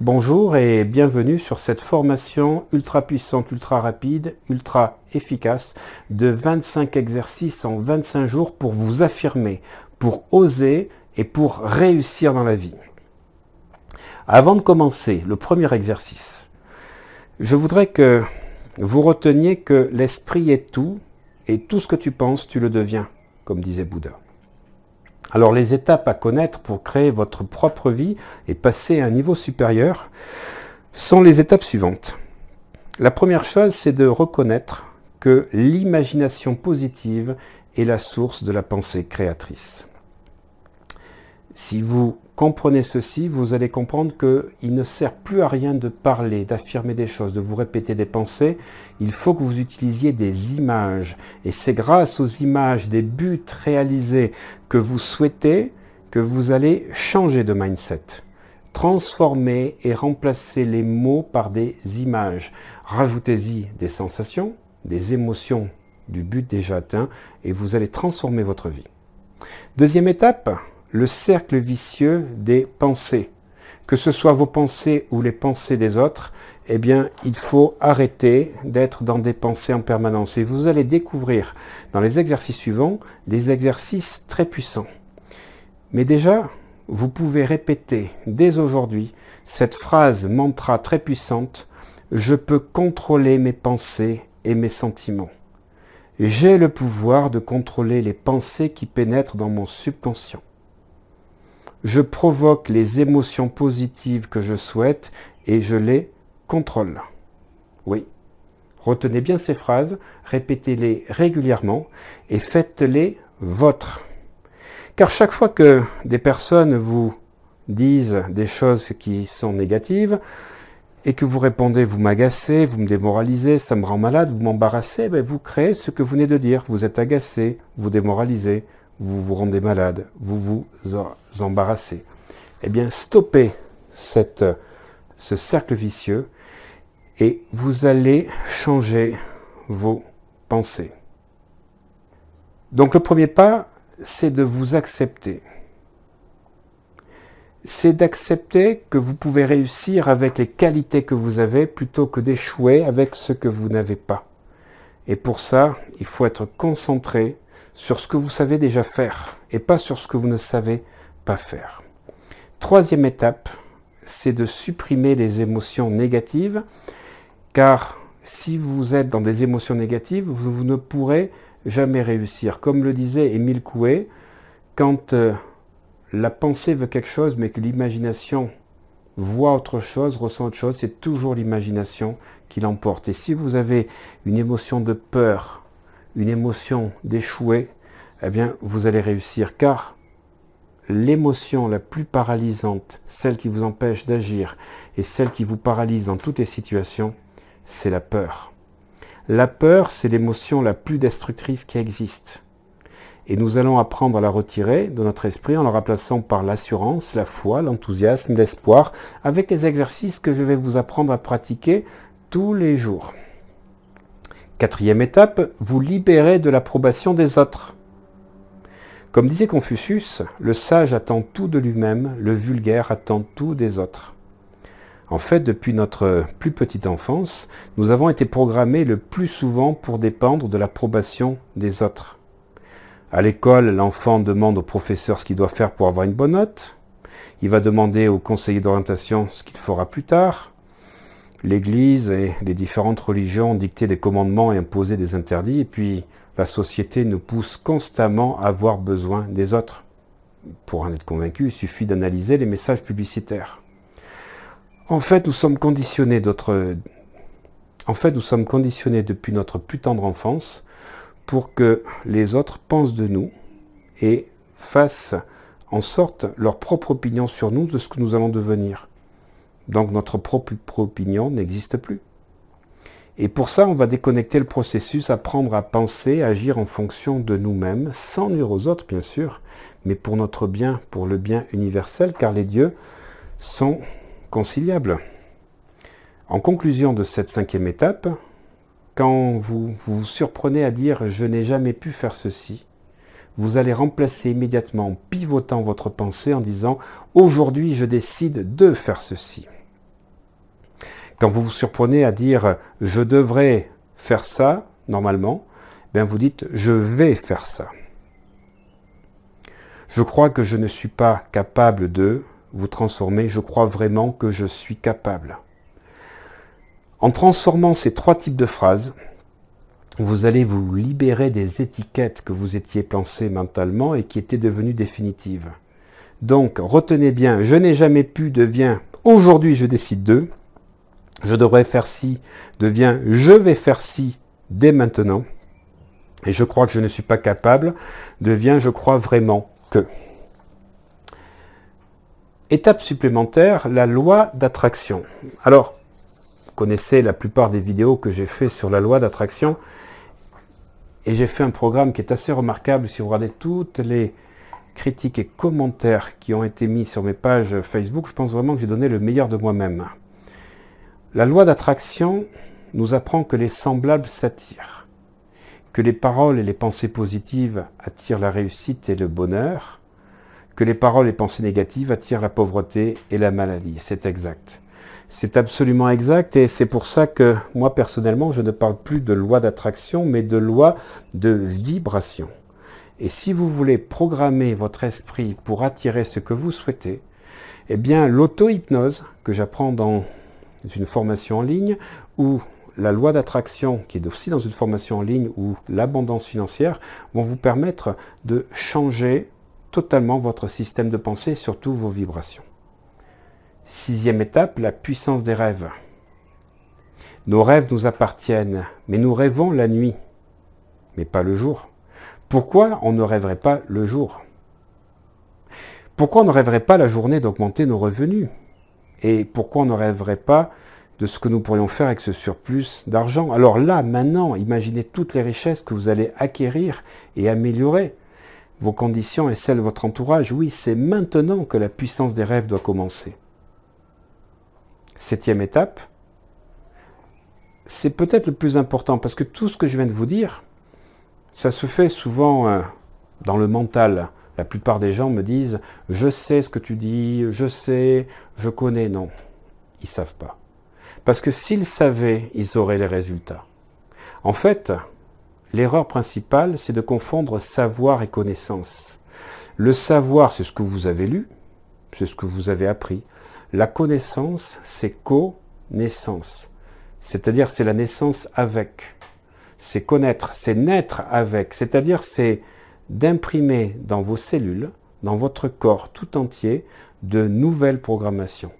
Bonjour et bienvenue sur cette formation ultra puissante, ultra rapide, ultra efficace de 25 exercices en 25 jours pour vous affirmer, pour oser et pour réussir dans la vie. Avant de commencer le premier exercice, je voudrais que vous reteniez que l'esprit est tout et tout ce que tu penses, tu le deviens, comme disait Bouddha. Alors les étapes à connaître pour créer votre propre vie et passer à un niveau supérieur sont les étapes suivantes. La première chose, c'est de reconnaître que l'imagination positive est la source de la pensée créatrice. Si vous comprenez ceci, vous allez comprendre qu'il ne sert plus à rien de parler, d'affirmer des choses, de vous répéter des pensées. Il faut que vous utilisiez des images. Et c'est grâce aux images des buts réalisés que vous souhaitez que vous allez changer de mindset. Transformer et remplacer les mots par des images. Rajoutez-y des sensations, des émotions du but déjà atteint et vous allez transformer votre vie. Deuxième étape, le cercle vicieux des pensées. Que ce soit vos pensées ou les pensées des autres, eh bien, il faut arrêter d'être dans des pensées en permanence. Et vous allez découvrir dans les exercices suivants des exercices très puissants. Mais déjà, vous pouvez répéter dès aujourd'hui cette phrase mantra très puissante Je peux contrôler mes pensées et mes sentiments. J'ai le pouvoir de contrôler les pensées qui pénètrent dans mon subconscient je provoque les émotions positives que je souhaite et je les contrôle. Oui. Retenez bien ces phrases, répétez-les régulièrement et faites-les vôtres. Car chaque fois que des personnes vous disent des choses qui sont négatives et que vous répondez vous m'agacez, vous me démoralisez, ça me rend malade, vous m'embarrassez, ben, vous créez ce que vous venez de dire. Vous êtes agacé, vous démoralisez, vous vous rendez malade, vous vous embarrassez. Eh bien, stoppez ce cercle vicieux et vous allez changer vos pensées. Donc le premier pas, c'est de vous accepter. C'est d'accepter que vous pouvez réussir avec les qualités que vous avez plutôt que d'échouer avec ce que vous n'avez pas. Et pour ça, il faut être concentré sur ce que vous savez déjà faire et pas sur ce que vous ne savez pas faire. Troisième étape, c'est de supprimer les émotions négatives, car si vous êtes dans des émotions négatives, vous ne pourrez jamais réussir. Comme le disait Émile Coué, quand euh, la pensée veut quelque chose, mais que l'imagination voit autre chose, ressent autre chose, c'est toujours l'imagination qui l'emporte. Et si vous avez une émotion de peur, une émotion d'échouer, eh bien, vous allez réussir, car l'émotion la plus paralysante, celle qui vous empêche d'agir et celle qui vous paralyse dans toutes les situations, c'est la peur. La peur, c'est l'émotion la plus destructrice qui existe. Et nous allons apprendre à la retirer de notre esprit en la remplaçant par l'assurance, la foi, l'enthousiasme, l'espoir, avec les exercices que je vais vous apprendre à pratiquer tous les jours. Quatrième étape, vous libérez de l'approbation des autres. Comme disait Confucius, le sage attend tout de lui-même, le vulgaire attend tout des autres. En fait, depuis notre plus petite enfance, nous avons été programmés le plus souvent pour dépendre de l'approbation des autres. À l'école, l'enfant demande au professeur ce qu'il doit faire pour avoir une bonne note. Il va demander au conseiller d'orientation ce qu'il fera plus tard l'Église et les différentes religions ont dicté des commandements et imposé des interdits, et puis la société nous pousse constamment à avoir besoin des autres. Pour en être convaincu, il suffit d'analyser les messages publicitaires. En fait, nous sommes conditionnés En fait, nous sommes conditionnés depuis notre plus tendre enfance pour que les autres pensent de nous et fassent en sorte leur propre opinion sur nous de ce que nous allons devenir. Donc notre propre opinion n'existe plus. Et pour ça, on va déconnecter le processus, apprendre à penser, agir en fonction de nous-mêmes, sans nuire aux autres, bien sûr, mais pour notre bien, pour le bien universel, car les dieux sont conciliables. En conclusion de cette cinquième étape, quand vous, vous surprenez à dire ⁇ je n'ai jamais pu faire ceci ⁇ vous allez remplacer immédiatement, en pivotant votre pensée en disant ⁇ aujourd'hui je décide de faire ceci ⁇ quand vous vous surprenez à dire je devrais faire ça, normalement, eh bien vous dites je vais faire ça. Je crois que je ne suis pas capable de vous transformer, je crois vraiment que je suis capable. En transformant ces trois types de phrases, vous allez vous libérer des étiquettes que vous étiez pensées mentalement et qui étaient devenues définitives. Donc, retenez bien, je n'ai jamais pu devient aujourd'hui je décide de, je devrais faire ci devient je vais faire ci dès maintenant. Et je crois que je ne suis pas capable devient je crois vraiment que. Étape supplémentaire, la loi d'attraction. Alors, vous connaissez la plupart des vidéos que j'ai fait sur la loi d'attraction. Et j'ai fait un programme qui est assez remarquable si vous regardez toutes les, critiques et commentaires qui ont été mis sur mes pages Facebook, je pense vraiment que j'ai donné le meilleur de moi-même. La loi d'attraction nous apprend que les semblables s'attirent, que les paroles et les pensées positives attirent la réussite et le bonheur, que les paroles et pensées négatives attirent la pauvreté et la maladie. C'est exact. C'est absolument exact et c'est pour ça que moi personnellement je ne parle plus de loi d'attraction mais de loi de vibration. Et si vous voulez programmer votre esprit pour attirer ce que vous souhaitez, eh bien l'auto-hypnose que j'apprends dans c'est une formation en ligne ou la loi d'attraction, qui est aussi dans une formation en ligne, ou l'abondance financière, vont vous permettre de changer totalement votre système de pensée, surtout vos vibrations. Sixième étape, la puissance des rêves. Nos rêves nous appartiennent, mais nous rêvons la nuit, mais pas le jour. Pourquoi on ne rêverait pas le jour Pourquoi on ne rêverait pas la journée d'augmenter nos revenus et pourquoi on ne rêverait pas de ce que nous pourrions faire avec ce surplus d'argent Alors là, maintenant, imaginez toutes les richesses que vous allez acquérir et améliorer. Vos conditions et celles de votre entourage, oui, c'est maintenant que la puissance des rêves doit commencer. Septième étape, c'est peut-être le plus important parce que tout ce que je viens de vous dire, ça se fait souvent euh, dans le mental. La plupart des gens me disent je sais ce que tu dis, je sais, je connais. Non, ils savent pas. Parce que s'ils savaient, ils auraient les résultats. En fait, l'erreur principale, c'est de confondre savoir et connaissance. Le savoir, c'est ce que vous avez lu, c'est ce que vous avez appris. La connaissance, c'est connaissance. C'est-à-dire, c'est la naissance avec. C'est connaître, c'est naître avec. C'est-à-dire, c'est d'imprimer dans vos cellules, dans votre corps tout entier, de nouvelles programmations.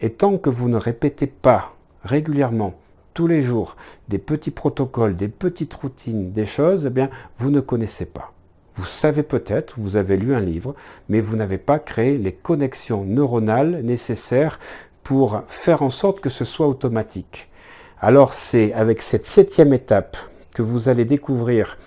Et tant que vous ne répétez pas régulièrement, tous les jours, des petits protocoles, des petites routines, des choses, eh bien, vous ne connaissez pas. Vous savez peut-être, vous avez lu un livre, mais vous n'avez pas créé les connexions neuronales nécessaires pour faire en sorte que ce soit automatique. Alors c'est avec cette septième étape que vous allez découvrir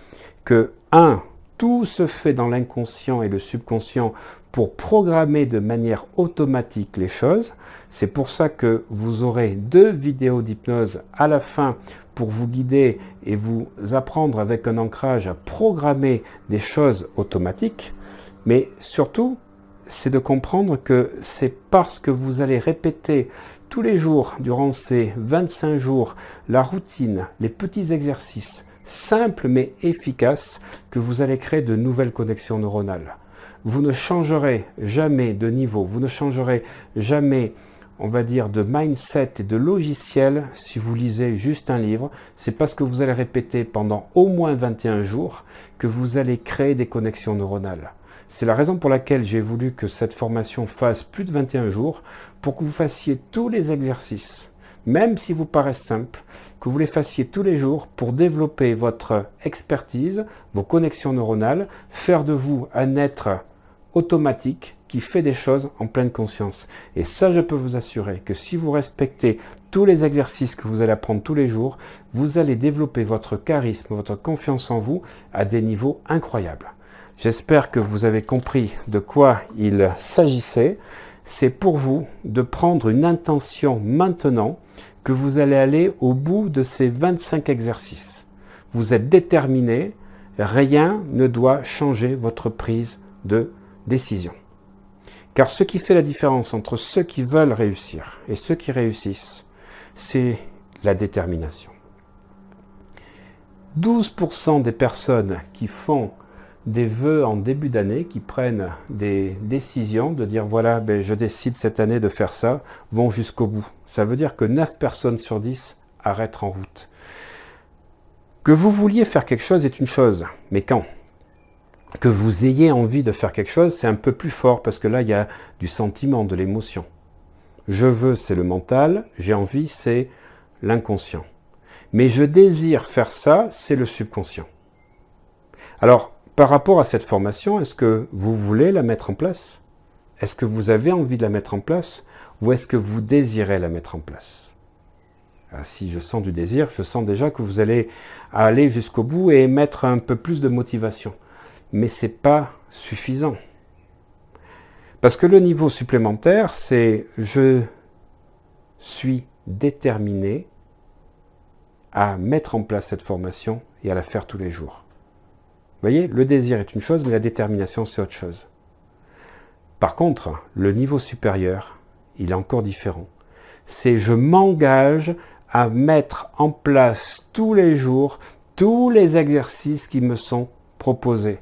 que un, tout se fait dans l'inconscient et le subconscient pour programmer de manière automatique les choses. C'est pour ça que vous aurez deux vidéos d'hypnose à la fin pour vous guider et vous apprendre avec un ancrage à programmer des choses automatiques. Mais surtout, c'est de comprendre que c'est parce que vous allez répéter tous les jours durant ces 25 jours la routine, les petits exercices, simple mais efficace que vous allez créer de nouvelles connexions neuronales. Vous ne changerez jamais de niveau, vous ne changerez jamais on va dire, de mindset et de logiciel, si vous lisez juste un livre, c'est parce que vous allez répéter pendant au moins 21 jours que vous allez créer des connexions neuronales. C'est la raison pour laquelle j'ai voulu que cette formation fasse plus de 21 jours pour que vous fassiez tous les exercices, même si vous paraissent simple que vous les fassiez tous les jours pour développer votre expertise, vos connexions neuronales, faire de vous un être automatique qui fait des choses en pleine conscience. Et ça, je peux vous assurer que si vous respectez tous les exercices que vous allez apprendre tous les jours, vous allez développer votre charisme, votre confiance en vous à des niveaux incroyables. J'espère que vous avez compris de quoi il s'agissait. C'est pour vous de prendre une intention maintenant vous allez aller au bout de ces 25 exercices. Vous êtes déterminé, rien ne doit changer votre prise de décision. Car ce qui fait la différence entre ceux qui veulent réussir et ceux qui réussissent, c'est la détermination. 12% des personnes qui font des vœux en début d'année, qui prennent des décisions de dire voilà, ben, je décide cette année de faire ça, vont jusqu'au bout. Ça veut dire que 9 personnes sur 10 arrêtent en route. Que vous vouliez faire quelque chose est une chose, mais quand Que vous ayez envie de faire quelque chose, c'est un peu plus fort parce que là, il y a du sentiment, de l'émotion. Je veux, c'est le mental, j'ai envie, c'est l'inconscient. Mais je désire faire ça, c'est le subconscient. Alors, par rapport à cette formation, est-ce que vous voulez la mettre en place Est-ce que vous avez envie de la mettre en place ou est-ce que vous désirez la mettre en place ah, Si je sens du désir, je sens déjà que vous allez aller jusqu'au bout et mettre un peu plus de motivation. Mais ce n'est pas suffisant. Parce que le niveau supplémentaire, c'est je suis déterminé à mettre en place cette formation et à la faire tous les jours. Vous voyez, le désir est une chose, mais la détermination, c'est autre chose. Par contre, le niveau supérieur, il est encore différent. C'est je m'engage à mettre en place tous les jours tous les exercices qui me sont proposés.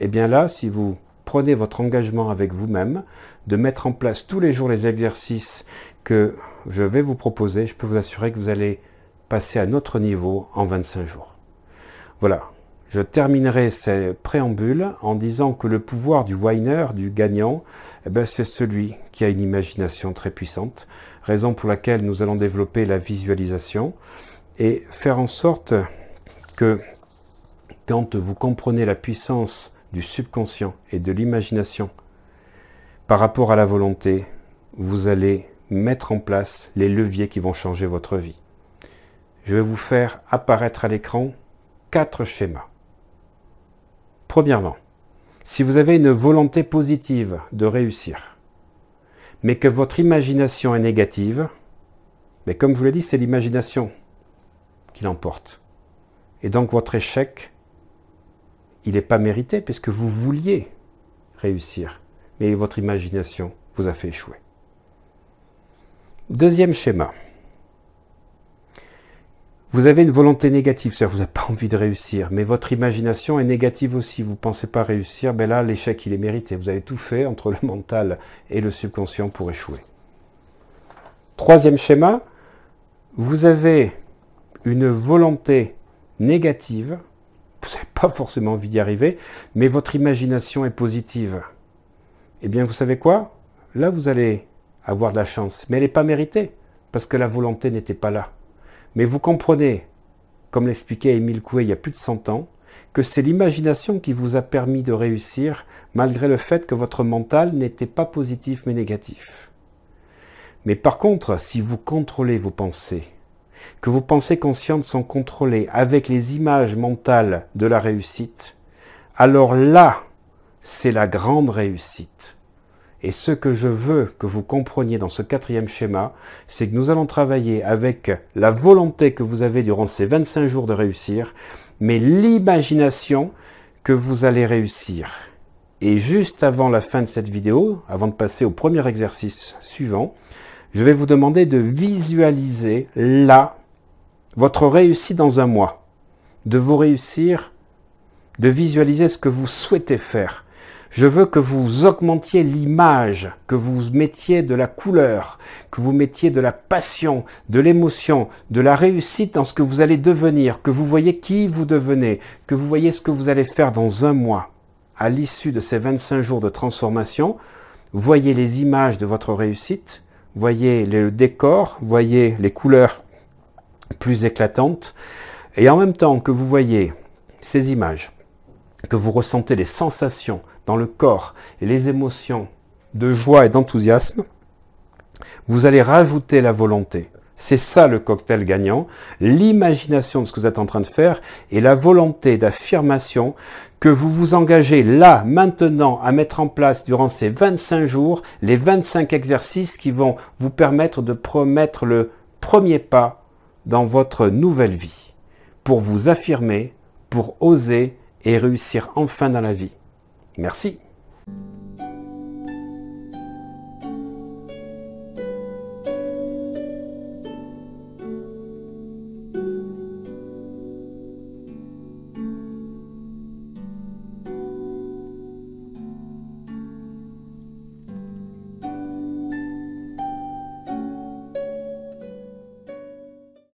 Et eh bien là, si vous prenez votre engagement avec vous-même de mettre en place tous les jours les exercices que je vais vous proposer, je peux vous assurer que vous allez passer à notre niveau en 25 jours. Voilà, je terminerai ces préambules en disant que le pouvoir du winner, du gagnant, eh ben, c'est celui qui a une imagination très puissante, raison pour laquelle nous allons développer la visualisation et faire en sorte que quand vous comprenez la puissance du subconscient et de l'imagination par rapport à la volonté, vous allez mettre en place les leviers qui vont changer votre vie. Je vais vous faire apparaître à l'écran quatre schémas. Premièrement, si vous avez une volonté positive de réussir, mais que votre imagination est négative, mais comme je vous l'ai dit, c'est l'imagination qui l'emporte. Et donc votre échec, il n'est pas mérité puisque vous vouliez réussir, mais votre imagination vous a fait échouer. Deuxième schéma. Vous avez une volonté négative, c'est-à-dire vous n'avez pas envie de réussir, mais votre imagination est négative aussi, vous ne pensez pas réussir, mais ben là l'échec il est mérité, vous avez tout fait entre le mental et le subconscient pour échouer. Troisième schéma, vous avez une volonté négative, vous n'avez pas forcément envie d'y arriver, mais votre imagination est positive. Eh bien vous savez quoi Là vous allez avoir de la chance, mais elle n'est pas méritée, parce que la volonté n'était pas là. Mais vous comprenez, comme l'expliquait Émile Coué il y a plus de 100 ans, que c'est l'imagination qui vous a permis de réussir malgré le fait que votre mental n'était pas positif mais négatif. Mais par contre, si vous contrôlez vos pensées, que vos pensées conscientes sont contrôlées avec les images mentales de la réussite, alors là, c'est la grande réussite. Et ce que je veux que vous compreniez dans ce quatrième schéma, c'est que nous allons travailler avec la volonté que vous avez durant ces 25 jours de réussir, mais l'imagination que vous allez réussir. Et juste avant la fin de cette vidéo, avant de passer au premier exercice suivant, je vais vous demander de visualiser là votre réussite dans un mois, de vous réussir, de visualiser ce que vous souhaitez faire je veux que vous augmentiez l'image, que vous mettiez de la couleur, que vous mettiez de la passion, de l'émotion, de la réussite en ce que vous allez devenir, que vous voyez qui vous devenez, que vous voyez ce que vous allez faire dans un mois. À l'issue de ces 25 jours de transformation, voyez les images de votre réussite, voyez le décor, voyez les couleurs plus éclatantes, et en même temps que vous voyez ces images, que vous ressentez les sensations dans le corps et les émotions de joie et d'enthousiasme, vous allez rajouter la volonté. C'est ça le cocktail gagnant, l'imagination de ce que vous êtes en train de faire et la volonté d'affirmation que vous vous engagez là, maintenant, à mettre en place durant ces 25 jours, les 25 exercices qui vont vous permettre de promettre le premier pas dans votre nouvelle vie, pour vous affirmer, pour oser et réussir enfin dans la vie. Merci.